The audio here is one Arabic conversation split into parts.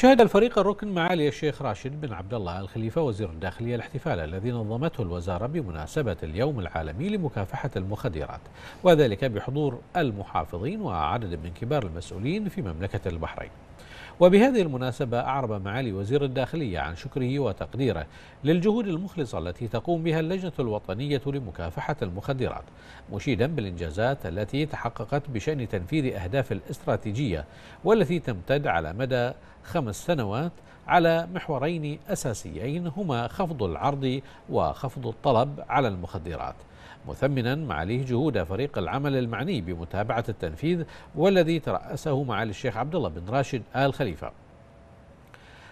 شهد الفريق الركن معالي الشيخ راشد بن عبد الله الخليفة وزير الداخلية الاحتفال الذي نظمته الوزارة بمناسبة اليوم العالمي لمكافحة المخدرات وذلك بحضور المحافظين وعدد من كبار المسؤولين في مملكة البحرين وبهذه المناسبة أعرب معالي وزير الداخلية عن شكره وتقديره للجهود المخلصة التي تقوم بها اللجنة الوطنية لمكافحة المخدرات مشيدا بالإنجازات التي تحققت بشأن تنفيذ أهداف الاستراتيجية والتي تمتد على مدى خمس خمس سنوات على محورين أساسيين هما خفض العرض وخفض الطلب على المخدرات مثمنا معاليه جهود فريق العمل المعني بمتابعة التنفيذ والذي ترأسه معالي الشيخ عبد الله بن راشد آل خليفة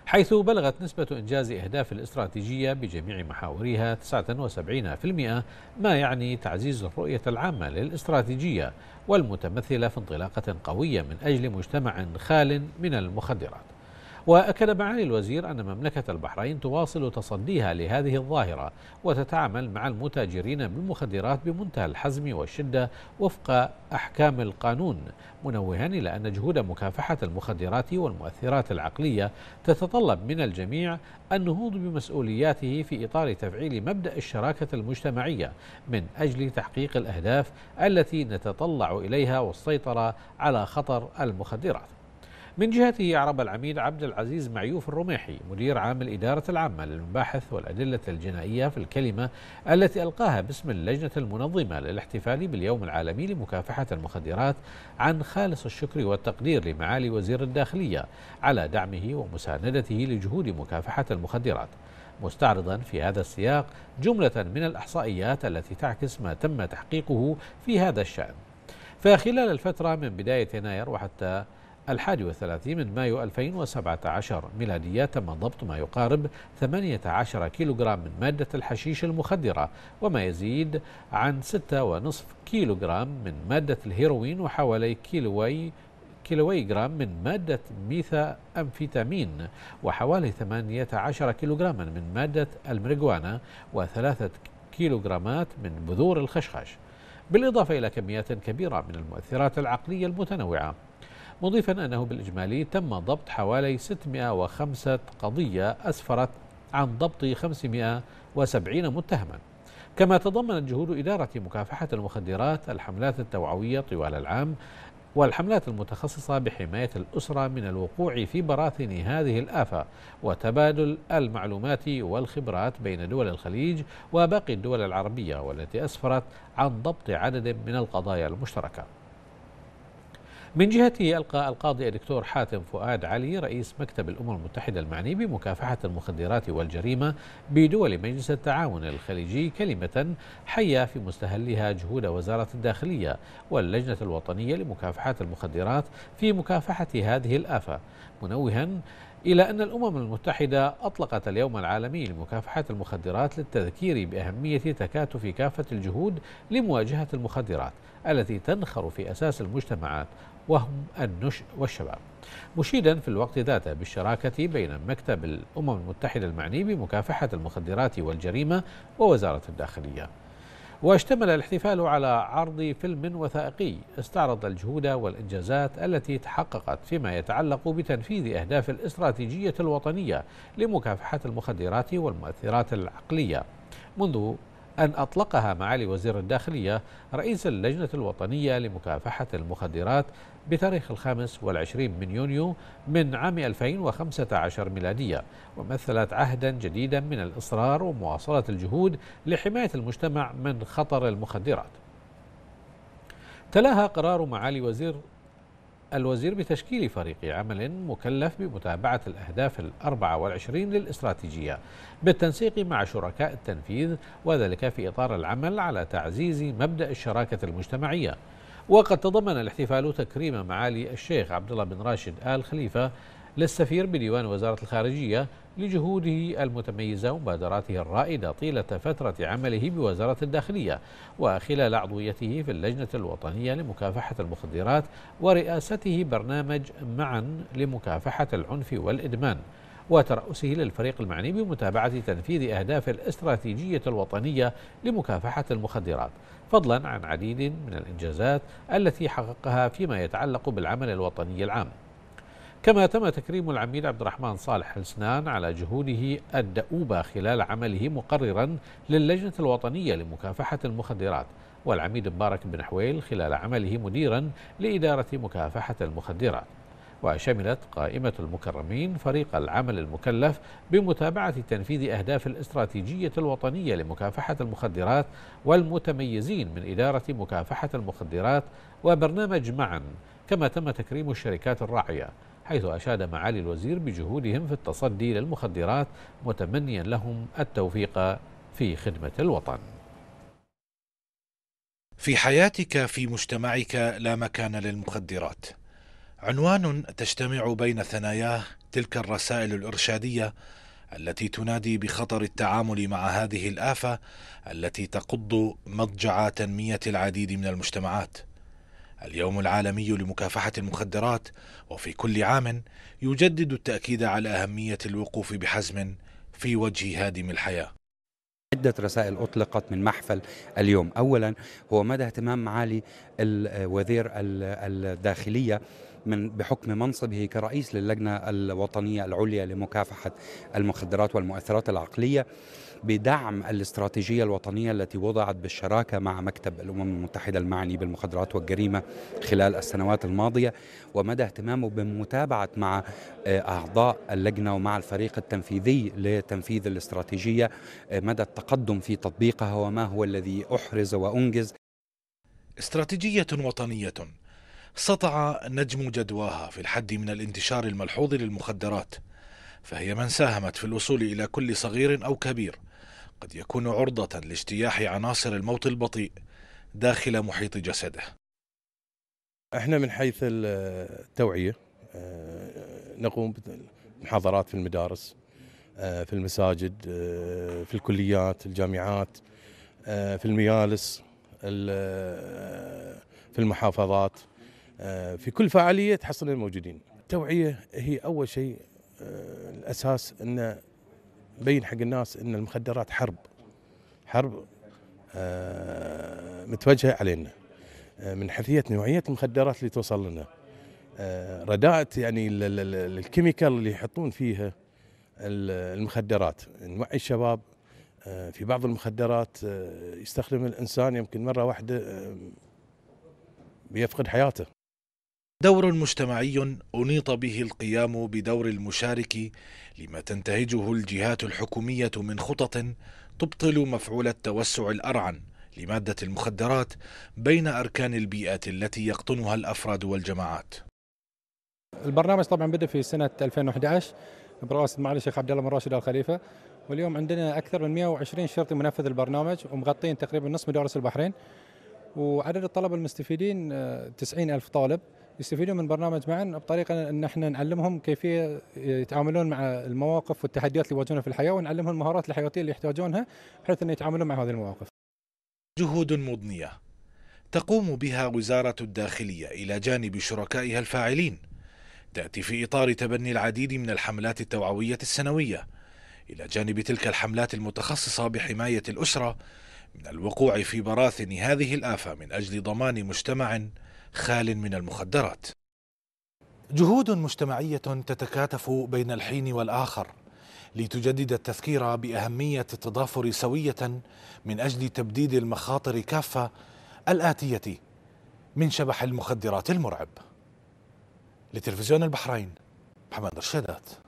حيث بلغت نسبة إنجاز أهداف الاستراتيجية بجميع محاورها 79% ما يعني تعزيز الرؤية العامة للاستراتيجية والمتمثلة في انطلاقة قوية من أجل مجتمع خال من المخدرات وأكد معالي الوزير أن مملكة البحرين تواصل تصديها لهذه الظاهرة وتتعامل مع المتاجرين بالمخدرات بمنتهى الحزم والشدة وفق أحكام القانون منوها إلى أن جهود مكافحة المخدرات والمؤثرات العقلية تتطلب من الجميع النهوض بمسؤولياته في إطار تفعيل مبدأ الشراكة المجتمعية من أجل تحقيق الأهداف التي نتطلع إليها والسيطرة على خطر المخدرات من جهته أعرب العميد عبد العزيز معيوف الرميحي مدير عام الإدارة العامة للمباحث والأدلة الجنائية في الكلمة التي ألقاها باسم اللجنة المنظمة للاحتفال باليوم العالمي لمكافحة المخدرات عن خالص الشكر والتقدير لمعالي وزير الداخلية على دعمه ومساندته لجهود مكافحة المخدرات مستعرضا في هذا السياق جملة من الإحصائيات التي تعكس ما تم تحقيقه في هذا الشأن فخلال الفترة من بداية يناير وحتى الحادي والثلاثين من مايو 2017 ميلادية تم ضبط ما يقارب 18 كيلوغرام من مادة الحشيش المخدرة وما يزيد عن 6.5 كيلوغرام من مادة الهيروين وحوالي كيلوي كيلوي جرام من مادة ميثا أمفيتامين وحوالي 18 كيلوغراما من مادة المريجوانا وثلاثة كيلوغرامات من بذور الخشخاش بالإضافة إلى كميات كبيرة من المؤثرات العقلية المتنوعة مضيفا أنه بالإجمالي تم ضبط حوالي 605 قضية أسفرت عن ضبط 570 متهما كما تضمنت جهود إدارة مكافحة المخدرات الحملات التوعوية طوال العام والحملات المتخصصة بحماية الأسرة من الوقوع في براثن هذه الآفة وتبادل المعلومات والخبرات بين دول الخليج وباقي الدول العربية والتي أسفرت عن ضبط عدد من القضايا المشتركة من جهته ألقى القاضي الدكتور حاتم فؤاد علي رئيس مكتب الأمم المتحدة المعني بمكافحة المخدرات والجريمة بدول مجلس التعاون الخليجي كلمة حيه في مستهلها جهود وزارة الداخلية واللجنة الوطنية لمكافحة المخدرات في مكافحة هذه الآفة منوها إلى أن الأمم المتحدة أطلقت اليوم العالمي لمكافحة المخدرات للتذكير بأهمية تكاتف كافة الجهود لمواجهة المخدرات التي تنخر في أساس المجتمعات وهم النشء والشباب مشيدا في الوقت ذاته بالشراكة بين مكتب الأمم المتحدة المعني بمكافحة المخدرات والجريمة ووزارة الداخلية واشتمل الاحتفال على عرض فيلم وثائقي استعرض الجهود والإنجازات التي تحققت فيما يتعلق بتنفيذ أهداف الاستراتيجية الوطنية لمكافحة المخدرات والمؤثرات العقلية منذ أن أطلقها معالي وزير الداخلية رئيس اللجنة الوطنية لمكافحة المخدرات بتاريخ الخامس والعشرين من يونيو من عام 2015 ميلادية ومثلت عهدا جديدا من الإصرار ومواصلة الجهود لحماية المجتمع من خطر المخدرات تلاها قرار معالي وزير الوزير بتشكيل فريق عمل مكلف بمتابعة الأهداف الأربعة والعشرين للاستراتيجية بالتنسيق مع شركاء التنفيذ وذلك في إطار العمل على تعزيز مبدأ الشراكة المجتمعية وقد تضمن الاحتفال تكريم معالي الشيخ عبد الله بن راشد آل خليفة للسفير بديوان وزارة الخارجية لجهوده المتميزة ومبادراته الرائدة طيلة فترة عمله بوزارة الداخلية وخلال عضويته في اللجنة الوطنية لمكافحة المخدرات ورئاسته برنامج معا لمكافحة العنف والإدمان وترأسه للفريق المعني بمتابعة تنفيذ أهداف الاستراتيجية الوطنية لمكافحة المخدرات فضلا عن عديد من الإنجازات التي حققها فيما يتعلق بالعمل الوطني العام كما تم تكريم العميد عبد الرحمن صالح السنان على جهوده الدؤوبة خلال عمله مقررا للجنة الوطنية لمكافحة المخدرات والعميد مبارك بن حويل خلال عمله مديرا لإدارة مكافحة المخدرات وشملت قائمة المكرمين فريق العمل المكلف بمتابعة تنفيذ أهداف الاستراتيجية الوطنية لمكافحة المخدرات والمتميزين من إدارة مكافحة المخدرات وبرنامج معا كما تم تكريم الشركات الراعية حيث أشاد معالي الوزير بجهودهم في التصدي للمخدرات متمنيا لهم التوفيق في خدمة الوطن في حياتك في مجتمعك لا مكان للمخدرات عنوان تجتمع بين ثناياه تلك الرسائل الارشاديه التي تنادي بخطر التعامل مع هذه الافه التي تقض مضجع تنميه العديد من المجتمعات اليوم العالمي لمكافحة المخدرات وفي كل عام يجدد التأكيد على أهمية الوقوف بحزم في وجه هادم الحياة عدة رسائل أطلقت من محفل اليوم أولا هو مدى اهتمام معالي الوزير الداخلية من بحكم منصبه كرئيس للجنة الوطنية العليا لمكافحة المخدرات والمؤثرات العقلية بدعم الاستراتيجية الوطنية التي وضعت بالشراكة مع مكتب الأمم المتحدة المعني بالمخدرات والجريمة خلال السنوات الماضية ومدى اهتمامه بمتابعة مع آه، أعضاء اللجنة ومع الفريق التنفيذي لتنفيذ الاستراتيجية آه، مدى التقدم في تطبيقها وما هو الذي أحرز وأنجز استراتيجية وطنية سطع نجم جدواها في الحد من الانتشار الملحوظ للمخدرات فهي من ساهمت في الوصول إلى كل صغير أو كبير قد يكون عرضة لاجتياح عناصر الموت البطيء داخل محيط جسده احنا من حيث التوعية آه، نقوم بمحاضرات في المدارس آه، في المساجد آه، في الكليات الجامعات في الميالس في المحافظات آه، في كل فعاليه تحصل الموجودين التوعيه هي اول شيء آه، الاساس ان بين حق الناس ان المخدرات حرب حرب آه، متوجهه علينا من حيثيه نوعيه المخدرات اللي توصل لنا رداءة يعني الكيميكال اللي يحطون فيها المخدرات نوعي الشباب في بعض المخدرات يستخدم الانسان يمكن مره واحده بيفقد حياته دور مجتمعي أنيط به القيام بدور المشارك لما تنتهجه الجهات الحكومية من خطط تبطل مفعول التوسع الأرعن لمادة المخدرات بين أركان البيئة التي يقطنها الأفراد والجماعات البرنامج طبعا بدأ في سنة 2011 برئاسة معالي الشيخ عبد الله بن راشد آل خليفة واليوم عندنا أكثر من 120 شرطي منفذ البرنامج ومغطين تقريبا نصف مدارس البحرين وعدد الطلبة المستفيدين 90 آه، ألف طالب يستفيدون من برنامج معا بطريقه ان احنا نعلمهم كيفيه يتعاملون مع المواقف والتحديات اللي يواجهونها في الحياه ونعلمهم المهارات الحياتيه اللي يحتاجونها بحيث ان يتعاملون مع هذه المواقف. جهود مضنيه تقوم بها وزاره الداخليه الى جانب شركائها الفاعلين. تاتي في اطار تبني العديد من الحملات التوعويه السنويه الى جانب تلك الحملات المتخصصه بحمايه الاسره من الوقوع في براثن هذه الافه من اجل ضمان مجتمع خال من المخدرات جهود مجتمعية تتكاتف بين الحين والآخر لتجدد التذكير بأهمية التضافر سوية من أجل تبديد المخاطر كافة الآتية من شبح المخدرات المرعب لتلفزيون البحرين محمد رشادات